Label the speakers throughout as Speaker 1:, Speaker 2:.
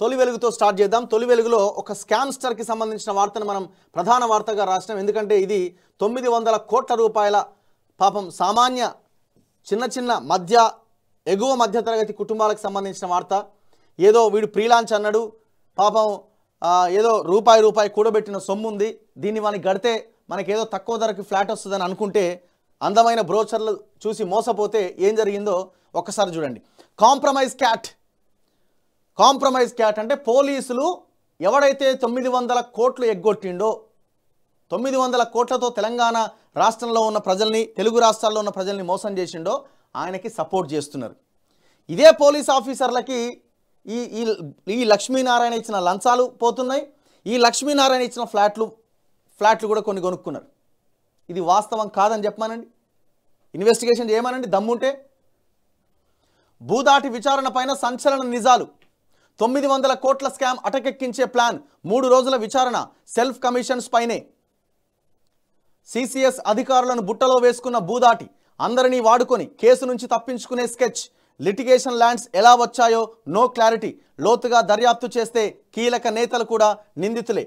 Speaker 1: తొలి వెలుగుతో స్టార్ట్ చేద్దాం తొలి వెలుగులో ఒక స్కామ్స్టర్కి సంబంధించిన వార్తను మనం ప్రధాన వార్తగా రాసినాం ఎందుకంటే ఇది తొమ్మిది వందల కోట్ల రూపాయల పాపం సామాన్య చిన్న చిన్న మధ్య ఎగువ మధ్య తరగతి కుటుంబాలకు సంబంధించిన వార్త ఏదో వీడు ప్రీలాంచ్ అన్నాడు పాపం ఏదో రూపాయి రూపాయి కూడబెట్టిన సొమ్ము ఉంది దీన్ని మనకి గడితే మనకేదో తక్కువ ధరకి ఫ్లాట్ వస్తుందని అనుకుంటే అందమైన బ్రోచర్లు చూసి మోసపోతే ఏం జరిగిందో ఒక్కసారి చూడండి కాంప్రమైజ్ క్యాట్ కాంప్రమైజ్ క్యాట్ అంటే పోలీసులు ఎవడైతే తొమ్మిది వందల కోట్లు ఎగ్గొట్టిండో తొమ్మిది వందల కోట్లతో తెలంగాణ రాష్ట్రంలో ఉన్న ప్రజల్ని తెలుగు రాష్ట్రాల్లో ఉన్న ప్రజల్ని మోసం చేసిండో ఆయనకి సపోర్ట్ చేస్తున్నారు ఇదే పోలీస్ ఆఫీసర్లకి ఈ ఈ లక్ష్మీనారాయణ ఇచ్చిన లంచాలు పోతున్నాయి ఈ లక్ష్మీనారాయణ ఇచ్చిన ఫ్లాట్లు ఫ్లాట్లు కూడా కొన్ని కొనుక్కున్నారు ఇది వాస్తవం కాదని చెప్పమానండి ఇన్వెస్టిగేషన్ చేయమనండి దమ్ముంటే భూదాటి విచారణ పైన సంచలన నిజాలు తొమ్మిది వందల కోట్ల స్కామ్ అటకెక్కించే ప్లాన్ మూడు రోజుల విచారణ సెల్ఫ్ కమిషన్స్ పైనే సిసిఎస్ అధికారులను బుట్టలో వేసుకున్న బూదాటి అందరినీ వాడుకొని కేసు నుంచి తప్పించుకునే స్కెచ్ లిటిగేషన్ ల్యాండ్స్ ఎలా వచ్చాయో నో క్లారిటీ లోతుగా దర్యాప్తు చేస్తే కీలక నేతలు కూడా నిందితులే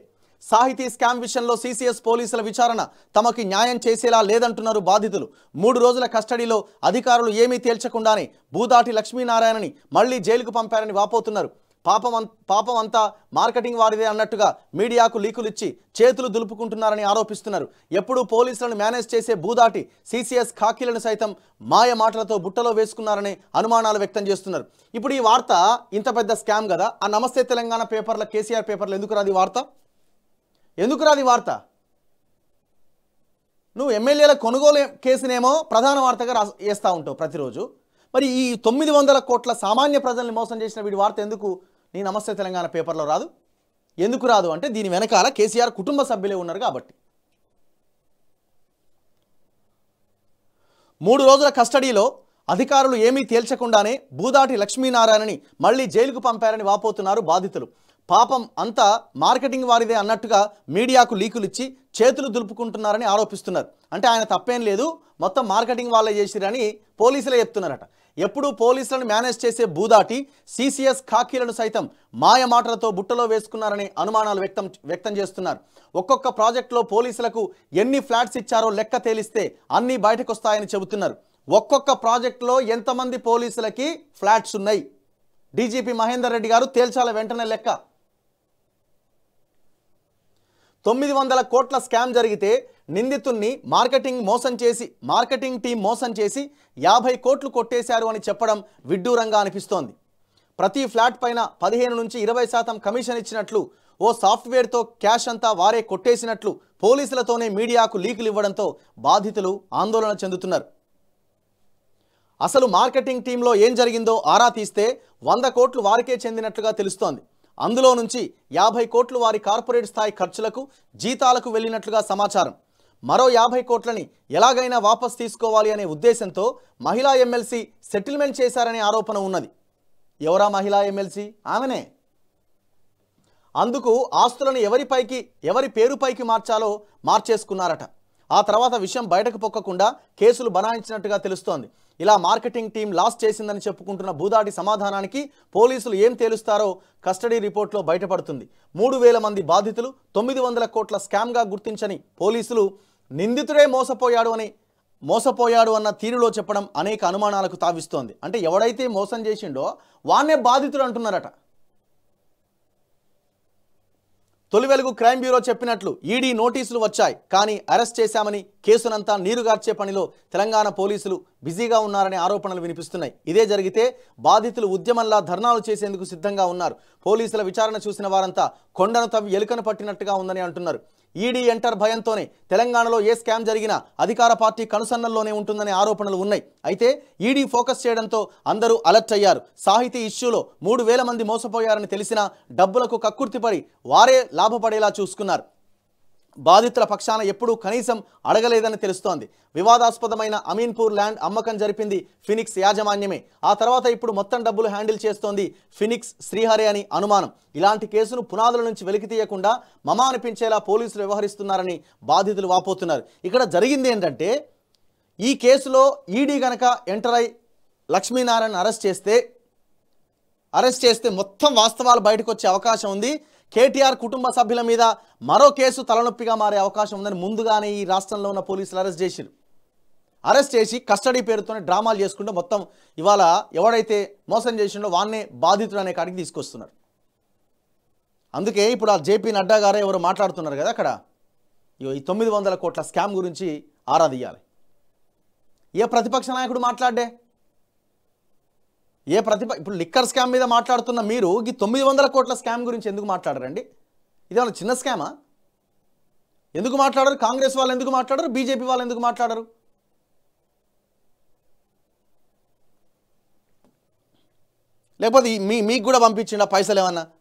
Speaker 1: సాహితీ స్కామ్ విషయంలో సీసీఎస్ పోలీసుల విచారణ తమకి న్యాయం చేసేలా లేదంటున్నారు బాధితులు మూడు రోజుల కస్టడీలో అధికారులు ఏమీ తేల్చకుండానే బూదాటి లక్ష్మీనారాయణని మళ్లీ జైలుకు పంపారని వాపోతున్నారు పాపం పాపం అంతా మార్కెటింగ్ వారిదే అన్నట్టుగా మీడియాకు లీకులు ఇచ్చి చేతులు దులుపుకుంటున్నారని ఆరోపిస్తున్నారు ఎప్పుడూ పోలీసులను మేనేజ్ చేసే భూదాటి సీసీఎస్ ఖాకీలను సైతం మాయ మాటలతో బుట్టలో వేసుకున్నారని అనుమానాలు వ్యక్తం చేస్తున్నారు ఇప్పుడు ఈ వార్త ఇంత పెద్ద స్కామ్ కదా ఆ నమస్తే తెలంగాణ పేపర్ల కేసీఆర్ పేపర్లు ఎందుకు రాది వార్త ఎందుకు రాది వార్త నువ్వు ఎమ్మెల్యేల కొనుగోలు కేసునేమో ప్రధాన వార్తగా రా వేస్తూ ఉంటావు ప్రతిరోజు మరి ఈ తొమ్మిది వందల కోట్ల సామాన్య ప్రజల్ని మోసం చేసిన వీడి వార్త ఎందుకు నీ నమస్తే తెలంగాణ పేపర్లో రాదు ఎందుకు రాదు అంటే దీని వెనకాల కేసీఆర్ కుటుంబ సభ్యులే ఉన్నారు కాబట్టి మూడు రోజుల కస్టడీలో అధికారులు ఏమీ తేల్చకుండానే భూదాటి లక్ష్మీనారాయణని మళ్లీ జైలుకు పంపారని వాపోతున్నారు బాధితులు పాపం అంతా మార్కెటింగ్ వారిదే అన్నట్టుగా మీడియాకు లీకులు ఇచ్చి చేతులు దులుపుకుంటున్నారని ఆరోపిస్తున్నారు అంటే ఆయన తప్పేం లేదు మొత్తం మార్కెటింగ్ వాళ్ళే చేసిరని పోలీసులే చెప్తున్నారట ఎప్పుడూ పోలీసులను మేనేజ్ చేసే బూదాటి సీసీఎస్ ఖాకీలను సైతం మాయ మాటలతో బుట్టలో వేసుకున్నారనే అనుమానాలు వ్యక్తం వ్యక్తం చేస్తున్నారు ఒక్కొక్క ప్రాజెక్టులో పోలీసులకు ఎన్ని ఫ్లాట్స్ ఇచ్చారో లెక్క తేలిస్తే అన్నీ బయటకొస్తాయని చెబుతున్నారు ఒక్కొక్క ప్రాజెక్టులో ఎంతమంది పోలీసులకి ఫ్లాట్స్ ఉన్నాయి డీజీపీ మహేందర్ రెడ్డి గారు తేల్చాల వెంటనే లెక్క తొమ్మిది వందల కోట్ల స్కామ్ జరిగితే నిందితుణ్ణి మార్కెటింగ్ మోసం చేసి మార్కెటింగ్ టీం మోసం చేసి యాభై కోట్లు కొట్టేశారు అని చెప్పడం విడ్డూరంగా అనిపిస్తోంది ప్రతి ఫ్లాట్ పైన పదిహేను నుంచి ఇరవై శాతం కమిషన్ ఇచ్చినట్లు ఓ సాఫ్ట్వేర్తో క్యాష్ అంతా వారే కొట్టేసినట్లు పోలీసులతోనే మీడియాకు లీకులు ఇవ్వడంతో బాధితులు ఆందోళన చెందుతున్నారు అసలు మార్కెటింగ్ టీంలో ఏం జరిగిందో ఆరా తీస్తే వంద కోట్లు వారికే చెందినట్లుగా తెలుస్తోంది అందులో నుంచి యాభై కోట్లు వారి కార్పొరేట్ స్థాయి ఖర్చులకు జీతాలకు వెళ్ళినట్లుగా సమాచారం మరో యాభై కోట్లని ఎలాగైనా వాపస్ తీసుకోవాలి అనే ఉద్దేశంతో మహిళా ఎమ్మెల్సీ సెటిల్మెంట్ చేశారనే ఆరోపణ ఉన్నది ఎవరా మహిళా ఎమ్మెల్సీ ఆమెనే అందుకు ఆస్తులను ఎవరిపైకి ఎవరి పేరుపైకి మార్చాలో మార్చేసుకున్నారట ఆ తర్వాత విషయం బయటకు పొక్కకుండా కేసులు బనాయించినట్టుగా తెలుస్తోంది ఇలా మార్కెటింగ్ టీం లాస్ చేసిందని చెప్పుకుంటున్న భూదాడి సమాధానానికి పోలీసులు ఏం తేలుస్తారో కస్టడీ రిపోర్ట్లో బయటపడుతుంది మూడు మంది బాధితులు తొమ్మిది వందల కోట్ల స్కామ్గా గుర్తించని పోలీసులు నిందితుడే మోసపోయాడు అని మోసపోయాడు అన్న తీరులో చెప్పడం అనేక అనుమానాలకు తావిస్తోంది అంటే ఎవడైతే మోసం చేసిండో వాన్నే బాధితుడు అంటున్నారట తొలి వెలుగు క్రైమ్ బ్యూరో చెప్పినట్లు ఈడీ నోటీసులు వచ్చాయి కానీ అరెస్ట్ చేశామని కేసునంతా నీరుగార్చే పనిలో తెలంగాణ పోలీసులు బిజీగా ఉన్నారనే ఆరోపణలు వినిపిస్తున్నాయి ఇదే జరిగితే బాధితులు ఉద్యమంలా ధర్నాలు చేసేందుకు సిద్ధంగా ఉన్నారు పోలీసుల విచారణ చూసిన వారంతా కొండను తవ్వి ఎలుకను పట్టినట్టుగా ఉందని అంటున్నారు ఈడీ ఎంటర్ భయంతోనే తెలంగాణలో ఏ స్కామ్ జరిగినా అధికార పార్టీ కనుసన్నల్లోనే ఉంటుందనే ఆరోపణలు ఉన్నాయి అయితే ఈడీ ఫోకస్ చేయడంతో అందరూ అలర్ట్ అయ్యారు సాహితీ ఇష్యూలో మూడు మంది మోసపోయారని తెలిసినా డబ్బులకు కక్కుర్తిపడి వారే లాభపడేలా చూసుకున్నారు బాధితుల పక్షాన ఎప్పుడూ కనీసం అడగలేదని తెలుస్తోంది వివాదాస్పదమైన అమీన్పూర్ ల్యాండ్ అమ్మకం జరిపింది ఫినిక్స్ యాజమాన్యమే ఆ తర్వాత ఇప్పుడు మొత్తం డబ్బులు హ్యాండిల్ చేస్తోంది ఫినిక్స్ శ్రీహరి అని అనుమానం ఇలాంటి కేసును పునాదుల నుంచి వెలికి తీయకుండా మమ అనిపించేలా పోలీసులు వ్యవహరిస్తున్నారని బాధితులు వాపోతున్నారు ఇక్కడ జరిగింది ఏంటంటే ఈ కేసులో ఈడీ గనక ఎంటర్ అయి లక్ష్మీనారాయణ అరెస్ట్ చేస్తే అరెస్ట్ చేస్తే మొత్తం వాస్తవాలు బయటకు వచ్చే అవకాశం ఉంది కేటీఆర్ కుటుంబ సభ్యుల మీద మరో కేసు తలనొప్పిగా మారే అవకాశం ఉందని ముందుగానే ఈ రాష్ట్రంలో ఉన్న పోలీసులు అరెస్ట్ చేశారు అరెస్ట్ చేసి కస్టడీ పేరుతోనే డ్రామాలు చేసుకుంటూ మొత్తం ఇవాళ ఎవడైతే మోసం చేసిండో వాన్నే బాధితుడు అనే కాడికి తీసుకొస్తున్నారు అందుకే ఇప్పుడు ఆ జేపీ నడ్డా గారే ఎవరు మాట్లాడుతున్నారు కదా అక్కడ ఈ తొమ్మిది వందల కోట్ల స్కామ్ గురించి ఆరా ఏ ప్రతిపక్ష నాయకుడు మాట్లాడే ఏ ప్రతిభ ఇప్పుడు లిక్కర్ స్కామ్ మీద మాట్లాడుతున్న మీరు ఈ తొమ్మిది వందల కోట్ల స్కామ్ గురించి ఎందుకు మాట్లాడరండి ఏమైనా చిన్న స్కామా ఎందుకు మాట్లాడరు కాంగ్రెస్ వాళ్ళు ఎందుకు మాట్లాడరు బీజేపీ వాళ్ళు ఎందుకు మాట్లాడరు లేకపోతే మీ మీకు కూడా పంపించిండ పైసలు ఏమన్నా